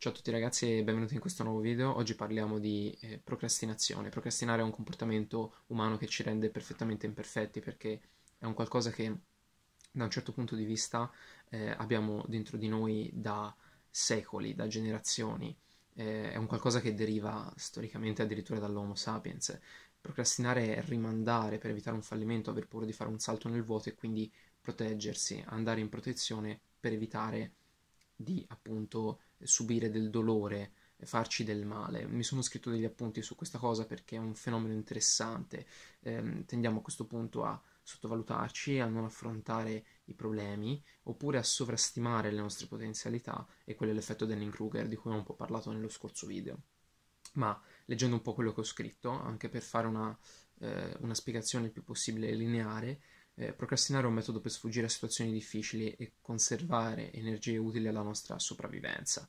Ciao a tutti ragazzi e benvenuti in questo nuovo video. Oggi parliamo di eh, procrastinazione. Procrastinare è un comportamento umano che ci rende perfettamente imperfetti perché è un qualcosa che da un certo punto di vista eh, abbiamo dentro di noi da secoli, da generazioni. Eh, è un qualcosa che deriva storicamente addirittura dall'Homo sapiens. Procrastinare è rimandare per evitare un fallimento, aver paura di fare un salto nel vuoto e quindi proteggersi, andare in protezione per evitare di appunto subire del dolore, farci del male. Mi sono scritto degli appunti su questa cosa perché è un fenomeno interessante. Eh, tendiamo a questo punto a sottovalutarci, a non affrontare i problemi, oppure a sovrastimare le nostre potenzialità, e quello è l'effetto Denning-Kruger di cui ho un po' parlato nello scorso video. Ma leggendo un po' quello che ho scritto, anche per fare una, eh, una spiegazione il più possibile lineare, eh, procrastinare è un metodo per sfuggire a situazioni difficili e conservare energie utili alla nostra sopravvivenza.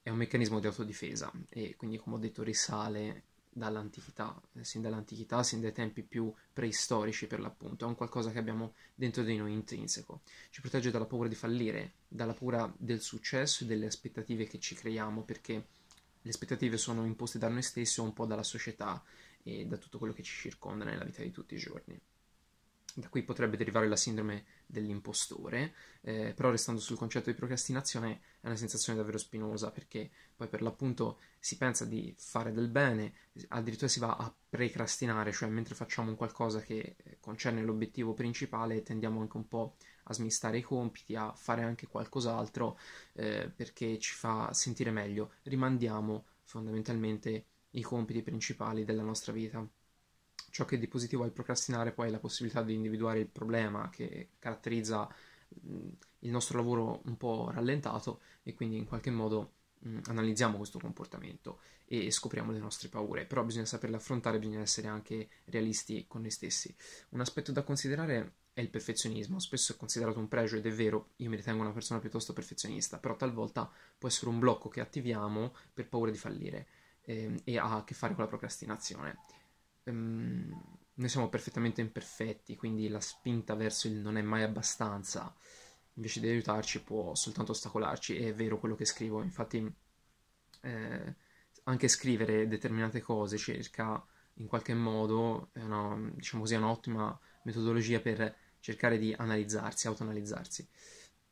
È un meccanismo di autodifesa e quindi, come ho detto, risale dall'antichità, eh, sin dall'antichità, sin dai tempi più preistorici per l'appunto. È un qualcosa che abbiamo dentro di noi intrinseco. Ci protegge dalla paura di fallire, dalla paura del successo e delle aspettative che ci creiamo perché le aspettative sono imposte da noi stessi o un po' dalla società e da tutto quello che ci circonda nella vita di tutti i giorni da qui potrebbe derivare la sindrome dell'impostore, eh, però restando sul concetto di procrastinazione è una sensazione davvero spinosa perché poi per l'appunto si pensa di fare del bene, addirittura si va a precrastinare, cioè mentre facciamo un qualcosa che eh, concerne l'obiettivo principale tendiamo anche un po' a smistare i compiti, a fare anche qualcos'altro eh, perché ci fa sentire meglio, rimandiamo fondamentalmente i compiti principali della nostra vita ciò che di positivo ha il procrastinare poi è la possibilità di individuare il problema che caratterizza il nostro lavoro un po' rallentato e quindi in qualche modo mh, analizziamo questo comportamento e scopriamo le nostre paure, però bisogna saperle affrontare, bisogna essere anche realisti con noi stessi. Un aspetto da considerare è il perfezionismo, spesso è considerato un pregio ed è vero, io mi ritengo una persona piuttosto perfezionista, però talvolta può essere un blocco che attiviamo per paura di fallire ehm, e ha a che fare con la procrastinazione um, noi siamo perfettamente imperfetti, quindi la spinta verso il non è mai abbastanza, invece di aiutarci può soltanto ostacolarci, è vero quello che scrivo, infatti eh, anche scrivere determinate cose cerca in qualche modo, è una, diciamo così, è un'ottima metodologia per cercare di analizzarsi, autoanalizzarsi.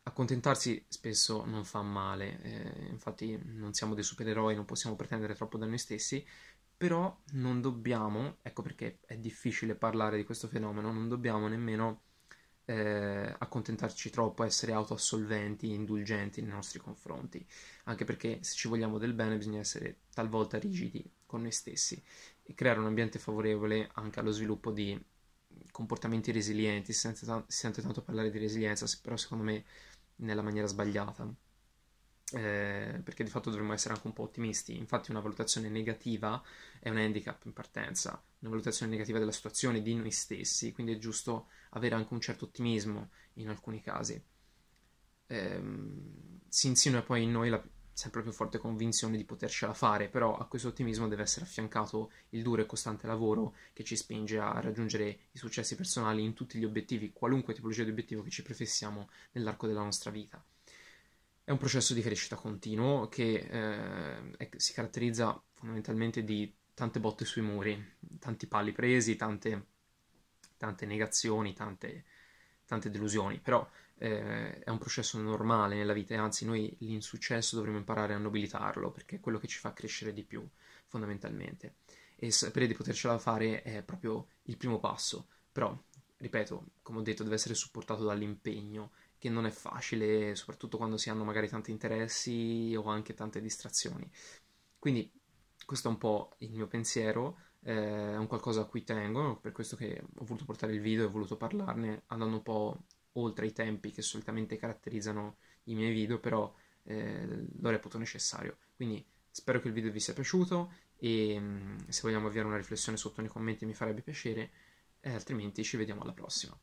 Accontentarsi spesso non fa male, eh, infatti non siamo dei supereroi, non possiamo pretendere troppo da noi stessi, però non dobbiamo, ecco perché è difficile parlare di questo fenomeno, non dobbiamo nemmeno eh, accontentarci troppo, essere autoassolventi, indulgenti nei nostri confronti, anche perché se ci vogliamo del bene bisogna essere talvolta rigidi con noi stessi e creare un ambiente favorevole anche allo sviluppo di comportamenti resilienti, si sente, t- si sente tanto parlare di resilienza, però secondo me nella maniera sbagliata eh, perché di fatto dovremmo essere anche un po' ottimisti. Infatti, una valutazione negativa è un handicap in partenza, una valutazione negativa della situazione di noi stessi, quindi è giusto avere anche un certo ottimismo in alcuni casi. Eh, si insinua poi in noi la sempre più forte convinzione di potercela fare, però a questo ottimismo deve essere affiancato il duro e costante lavoro che ci spinge a raggiungere i successi personali in tutti gli obiettivi, qualunque tipologia di obiettivo che ci prefissiamo nell'arco della nostra vita. È un processo di crescita continuo che eh, si caratterizza fondamentalmente di tante botte sui muri, tanti palli presi, tante, tante negazioni, tante, tante, delusioni, però eh, è un processo normale nella vita e anzi noi l'insuccesso dovremmo imparare a nobilitarlo perché è quello che ci fa crescere di più fondamentalmente e sapere di potercela fare è proprio il primo passo, però ripeto, come ho detto, deve essere supportato dall'impegno che non è facile, soprattutto quando si hanno magari tanti interessi o anche tante distrazioni. Quindi questo è un po' il mio pensiero, eh, è un qualcosa a cui tengo, per questo che ho voluto portare il video e ho voluto parlarne andando un po' oltre i tempi che solitamente caratterizzano i miei video, però eh, lo reputo necessario. Quindi spero che il video vi sia piaciuto e mm, se vogliamo avviare una riflessione sotto nei commenti mi farebbe piacere, eh, altrimenti ci vediamo alla prossima.